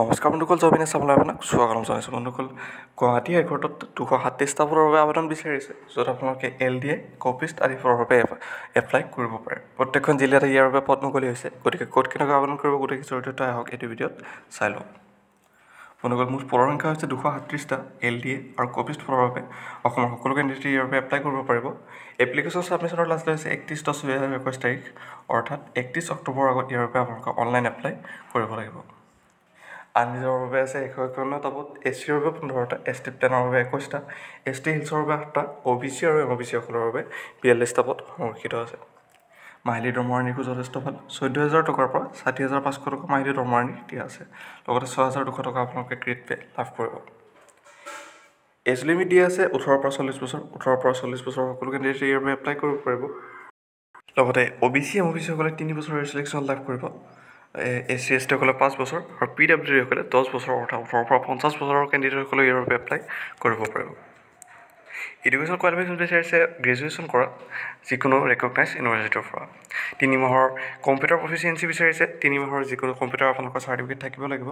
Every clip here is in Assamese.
নমস্কাৰ বন্ধুসকল জবিনে চাবলৈ আপোনাক স্বাগতম জনাইছোঁ বন্ধুসকল গুৱাহাটী হাইকৰ্টত দুশ সাতত্ৰিছটা পদৰ বাবে আবেদন বিচাৰিছে য'ত আপোনালোকে এল ডি এ কপিষ্ট আদি পদৰ বাবে এপ্লাই কৰিব পাৰে প্ৰত্যেকখন জিলাতে ইয়াৰ বাবে পদ মুকলি হৈছে গতিকে ক'ত কেনেকৈ আবেদন কৰিব গোটেই জড়িত আহক এইটো ভিডিঅ'ত চাই লওক বন্ধুসকল মোৰ পদৰ সংখ্যা হৈছে দুশ সাতত্ৰিছটা এল ডি এ আৰু কপিষ্ট পদৰ বাবে অসমৰ সকলো কেণ্ডিডেটে ইয়াৰ বাবে এপ্লাই কৰিব পাৰিব এপ্লিকেশ্যন ছাবমিছনৰ লাষ্ট হৈছে একত্ৰিছ দহ দুহেজাৰ একৈছ তাৰিখ অৰ্থাৎ একত্ৰিছ অক্টোবৰৰ আগত ইয়াৰ বাবে আপোনালোকে অনলাইন এপ্লাই কৰিব লাগিব আনজিৰৰ বাবে আছে এশ একাৱন্ন টাবত এছ চিৰ বাবে পোন্ধৰটা এছ টি প্লেনৰ বাবে একৈছটা এছ টি হিলছৰ বাবে আঠটা অ' বি চি আৰু এম অ' বি চিসকলৰ বাবে বিয়াল্লিছ টাবত সংৰক্ষিত আছে মাহিলী দৰমৰ নিকো যথেষ্ট ভাল চৈধ্য হাজাৰ টকাৰ পৰা ষাঠি হাজাৰ পাঁচশ টকা মাহিলী দৰমৰ নি দিয়া আছে লগতে ছয় হাজাৰ দুশ টকা আপোনালোকে ক্ৰেডিট পে' লাভ কৰিব এজ লিমিট দিয়া আছে ওঠৰৰ পৰা চল্লিছ বছৰ ওঠৰৰ পৰা চল্লিছ বছৰ সকলো কেণ্ডিডেট ইয়াৰ বাবে এপ্লাই কৰিব পাৰিব লগতে O' B C M O' B চিসকলে তিনি বছৰৰ ছিলেকশ্যন লাভ কৰিব এ চি এছ টিসকলে পাঁচ বছৰ আৰু পি ডাব্লিউ ডিসকলে দহ বছৰ অৰ্থাৎ ওঠৰৰ পৰা পঞ্চাছ বছৰৰ কেণ্ডিডেটসকলেও ইয়াৰ বাবে এপ্লাই কৰিব পাৰিব এডুকেশ্যন কোৱালিফিকেশ্যন বিচাৰিছে গ্ৰেজুৱেশ্যন কৰক যিকোনো ৰেকগনাইজ ইউনিভাৰ্চিটিৰ পৰা তিনি মাহৰ কম্পিউটাৰ প্ৰফিচিয়েঞ্চি বিচাৰিছে তিনি মাহৰ যিকোনো কম্পিউটাৰ আপোনালোকৰ চাৰ্টিফিকেট থাকিব লাগিব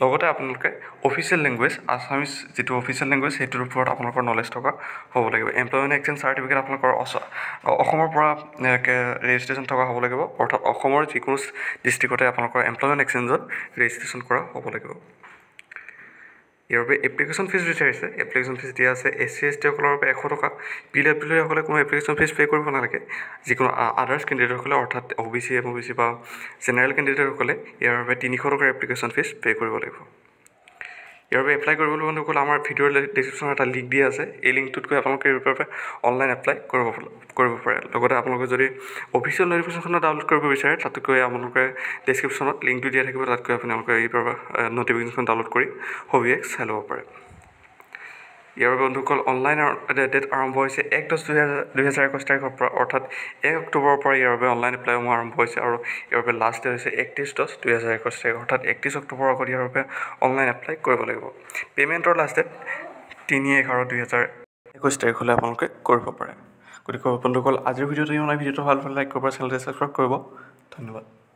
লগতে আপোনালোকে অফিচিয়েল লেংগুৱেজ আছামিজ যিটো অফিচিয়েল লেংগুৱেজ সেইটোৰ ওপৰত আপোনালোকৰ নলেজ থকা হ'ব লাগিব এমপ্লয়মেণ্ট এক্সেঞ্জ চাৰ্টিফিকেট আপোনালোকৰ অসমৰ পৰা ৰেজিষ্ট্ৰেশ্যন থকা হ'ব লাগিব অৰ্থাৎ অসমৰ যিকোনো ডিষ্ট্ৰিক্টতে আপোনালোকৰ এমপ্লয়মেণ্ট এক্সেঞ্জত ৰেজিষ্ট্ৰেশ্যন কৰা হ'ব লাগিব ইয়াৰ বাবে এপ্লিকেশ্যন ফিজ বিচাৰিছে এপ্লিকেশ্যন ফিজ দিয়া আছে এছ চি এছ টি সকলৰ বাবে এশ টকা পি ডি এফ ডিসকলে কোনো এপ্লিকেশ্যন ফিজ পে' কৰিব নালাগে যিকোনো আদাৰ্ছ কেণ্ডিডেটসকলে অৰ্থাৎ O' B C M O' B C বা জেনেৰেল কেণ্ডিডেটসকলে ইয়াৰ বাবে তিনিশ টকাৰ এপ্লিকেশ্যন ফিজ পে' কৰিব লাগিব ইয়াৰ বাবে এপ্লাই কৰিবলৈ বন্ধুসকল আমাৰ ভিডিঅ'ৰ ডিচক্ৰিপশ্যনত এটা লিংক দিয়া আছে এই লিংকটোত গৈ আপোনালোকে এইবাবে অনলাইন এপ্লাই কৰিব কৰিব পাৰে লগতে আপোনালোকে যদি অফিচিয়েল নটিফিকেশ্যনত ডাউনলোড কৰিব বিচাৰে তাত গৈ আপোনালোকে ডিচক্ৰিপশ্যনত লিংকটো দিয়া থাকিব তাত গৈ আপোনালোকে এইবাবে নটিফিকেশ্যনখন ডাউনলোড কৰি হবি এক চাই ল'ব পাৰে ইয়াৰ বাবে বন্ধুসকল অনলাইন ডেট আৰম্ভ হৈছে এক দহ দুহেজাৰ দুহেজাৰ একৈছ তাৰিখৰ পৰা অৰ্থাৎ এক অক্টোবৰৰ পৰা ইয়াৰ বাবে অনলাইন এপ্লাইসমূহ আৰম্ভ হৈছে আৰু ইয়াৰ বাবে লাষ্ট ডেট হৈছে একত্ৰিছ দহ দুহেজাৰ একৈছ তাৰিখ অৰ্থাৎ একত্ৰিছ অক্টোবৰৰ আগত ইয়াৰ বাবে অনলাইন এপ্লাই কৰিব লাগিব পে'মেণ্টৰ লাষ্ট ডেট তিনি এঘাৰ দুহেজাৰ একৈছ তাৰিখলৈ আপোনালোকে কৰিব পাৰে গতিকে বন্ধুসকল আজিৰ ভিডিঅ'টো ইমান ভিডিঅ'টো ভাল ভাল লাইক কৰিব চেনেলটো ছাবস্ক্ৰাইব কৰিব ধন্যবাদ